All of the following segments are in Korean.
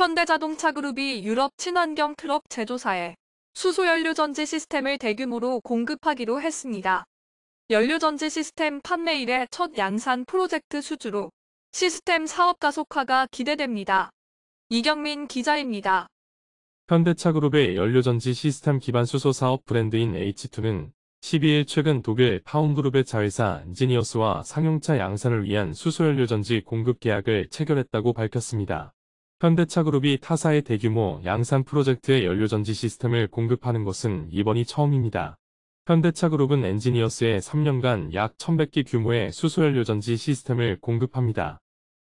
현대자동차그룹이 유럽 친환경 트럭 제조사에 수소연료전지 시스템을 대규모로 공급하기로 했습니다. 연료전지 시스템 판매 일의 첫 양산 프로젝트 수주로 시스템 사업 가속화가 기대됩니다. 이경민 기자입니다. 현대차그룹의 연료전지 시스템 기반 수소 사업 브랜드인 H2는 12일 최근 독일 파운그룹의 자회사 엔지니어스와 상용차 양산을 위한 수소연료전지 공급 계약을 체결했다고 밝혔습니다. 현대차그룹이 타사의 대규모 양산 프로젝트의 연료전지 시스템을 공급하는 것은 이번이 처음입니다. 현대차그룹은 엔지니어스에 3년간 약 1100기 규모의 수소연료전지 시스템을 공급합니다.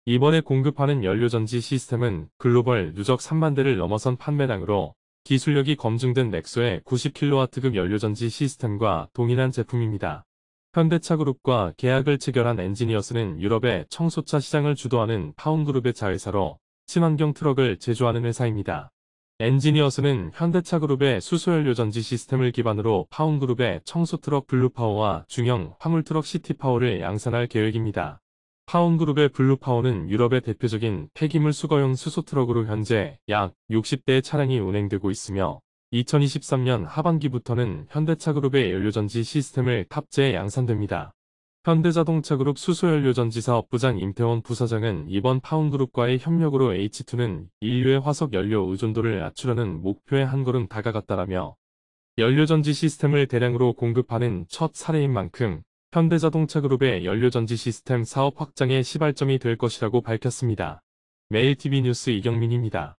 이번에 공급하는 연료전지 시스템은 글로벌 누적 3만 대를 넘어선 판매량으로 기술력이 검증된 넥소의 90kW급 연료전지 시스템과 동일한 제품입니다. 현대차그룹과 계약을 체결한 엔지니어스는 유럽의 청소차 시장을 주도하는 파운그룹의 자회사로 친환경 트럭을 제조하는 회사입니다. 엔지니어스는 현대차 그룹의 수소연료 전지 시스템을 기반으로 파운 그룹의 청소 트럭 블루파워와 중형 화물 트럭 시티파워를 양산할 계획입니다. 파운 그룹의 블루파워는 유럽의 대표적인 폐기물 수거용 수소 트럭으로 현재 약 60대의 차량이 운행되고 있으며 2023년 하반기부터는 현대차 그룹의 연료전지 시스템을 탑재해 양산됩니다. 현대자동차그룹 수소연료전지 사업부장 임태원 부사장은 이번 파운그룹과의 협력으로 H2는 인류의 화석 연료 의존도를 낮추려는 목표에 한 걸음 다가갔다라며 연료전지 시스템을 대량으로 공급하는 첫 사례인 만큼 현대자동차그룹의 연료전지 시스템 사업 확장의 시발점이 될 것이라고 밝혔습니다. 매일TV 뉴스 이경민입니다.